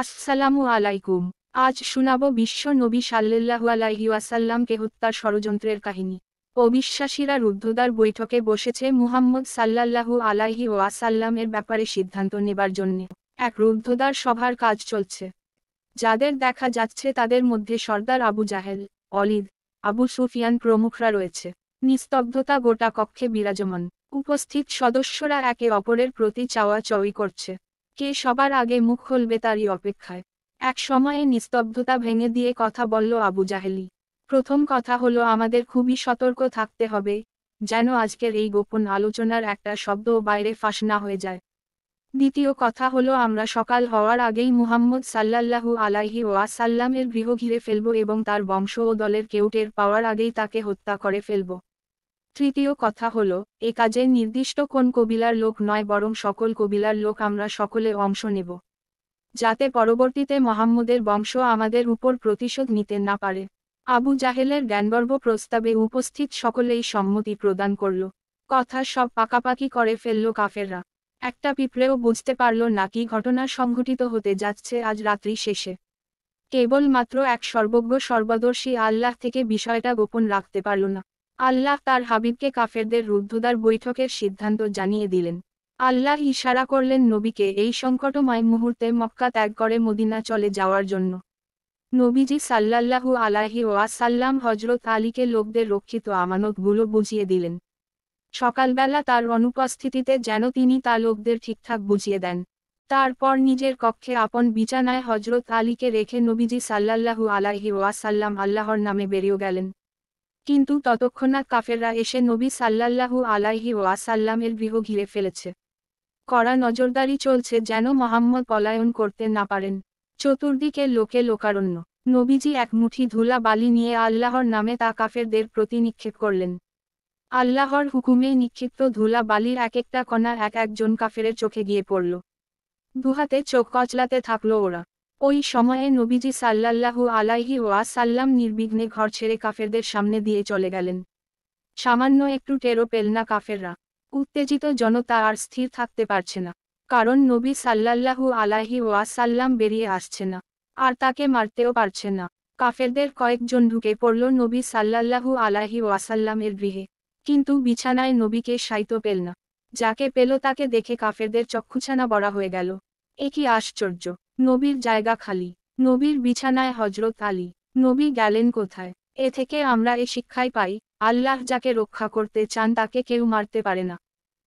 আসসালামু আলাইকুম আজ শুনাব বিশ্ব নবী সাল্লু আলাইহিওয়াসাল্লামকে হত্যার ষড়যন্ত্রের কাহিনী অবিশ্বাসীরা রুদ্ধদ্বার বৈঠকে বসেছে মুহাম্মদ সাল্লাল্লাহু আলাইহি ওয়াসাল্লামের ব্যাপারে সিদ্ধান্ত নেবার জন্য এক রুদ্ধদ্বার সভার কাজ চলছে যাদের দেখা যাচ্ছে তাদের মধ্যে সর্দার আবু জাহেল অলিদ আবু সুফিয়ান প্রমুখরা রয়েছে নিস্তব্ধতা গোটা কক্ষে বিরাজমান উপস্থিত সদস্যরা একে অপরের প্রতি চাওয়া চওই করছে কে সবার আগে মুখ খুলবে তারই অপেক্ষায় এক সময়ে নিস্তব্ধতা ভেঙে দিয়ে কথা বলল আবু জাহেলি প্রথম কথা হলো আমাদের খুবই সতর্ক থাকতে হবে যেন আজকের এই গোপন আলোচনার একটা শব্দ বাইরে ফাঁস না হয়ে যায় দ্বিতীয় কথা হলো আমরা সকাল হওয়ার আগেই মুহাম্মদ সাল্লাল্লাহু আলাইহি ওয়াসাল্লামের গৃহ ঘিরে ফেলব এবং তার বংশ ও দলের কেউটের পাওয়ার আগেই তাকে হত্যা করে ফেলব তৃতীয় কথা হল এ কাজে নির্দিষ্ট কোন কবিলার লোক নয় বরং সকল কবিলার লোক আমরা সকলে অংশ নেব যাতে পরবর্তীতে মোহাম্মদের বংশ আমাদের উপর প্রতিশোধ নিতে না পারে আবু জাহেলের জ্ঞানগর্ব প্রস্তাবে উপস্থিত সকলেই সম্মতি প্রদান করল কথা সব পাকাপাকি করে ফেলল কাফেররা একটা পিঁপড়েও বুঝতে পারল না কি ঘটনা সংঘটিত হতে যাচ্ছে আজ রাত্রি শেষে কেবলমাত্র এক সর্বজ্ঞ সর্বদর্শী আল্লাহ থেকে বিষয়টা গোপন রাখতে পারল না আল্লাহ তার হাবিবকে কাফেরদের রুদ্ধদার বৈঠকের সিদ্ধান্ত জানিয়ে দিলেন আল্লাহ ইশারা করলেন নবীকে এই সংকটময় মুহূর্তে মক্কা ত্যাগ করে মদিনা চলে যাওয়ার জন্য নবীজি সাল্লাল্লাহু আলাহি ওয়াসাল্লাম হজরত আলীকে লোকদের রক্ষিত আমানতগুলো বুঝিয়ে দিলেন সকালবেলা তার অনুপস্থিতিতে যেন তিনি তা লোকদের ঠিকঠাক বুঝিয়ে দেন তারপর নিজের কক্ষে আপন বিছানায় হজরত আলীকে রেখে নবীজি সাল্লাল্লাহু আলাহি ওয়াসাল্লাম আল্লাহর নামে বেরিয়ে গেলেন কিন্তু ততক্ষণাৎ কাফেররা এসে নবী সাল্লাল্লাহু আলাইহি ওয়াসাল্লামের গৃহ ঘিরে ফেলেছে কড়া নজরদারি চলছে যেন মোহাম্মদ পলায়ন করতে না পারেন চতুর্দিকে লোকে লোকারণ্য নবীজি এক মুঠি ধুলা বালি নিয়ে আল্লাহর নামে তা কাফেরদের প্রতি নিক্ষেপ করলেন আল্লাহর হুকুমে নিক্ষিপ্ত ধুলা বালির এক একটা কণা এক একজন কাফেরের চোখে গিয়ে পড়ল দুহাতে চোখ কচলাতে থাকল ওরা ওই সময়ে নবীজি সাল্লাল্লাহু আলাইহি ওয়াসাল্লাম নির্বিঘ্নে ঘর ছেড়ে কাফেরদের সামনে দিয়ে চলে গেলেন সামান্য একটু টেরো পেল না কাফেররা উত্তেজিত জনতা আর স্থির থাকতে পারছে না কারণ নবী সাল্লাল্লাহু আলাহি ওয়াসাল্লাম বেরিয়ে আসছে না আর তাকে মারতেও পারছে না কাফেরদের কয়েকজন ঢুকে পড়ল নবী সাল্লাল্লাহু আলাহি ওয়াসাল্লামের গৃহে কিন্তু বিছানায় নবীকে সাইত পেল না যাকে পেল তাকে দেখে কাফেরদের চক্ষুছানা বড়া হয়ে গেল একই আশ্চর্য নবীর জায়গা খালি নবীর বিছানায় হজরত আলী নবী গেলেন কোথায় এ থেকে আমরা এ শিক্ষায় পাই আল্লাহ যাকে রক্ষা করতে চান তাকে কেউ মারতে পারে না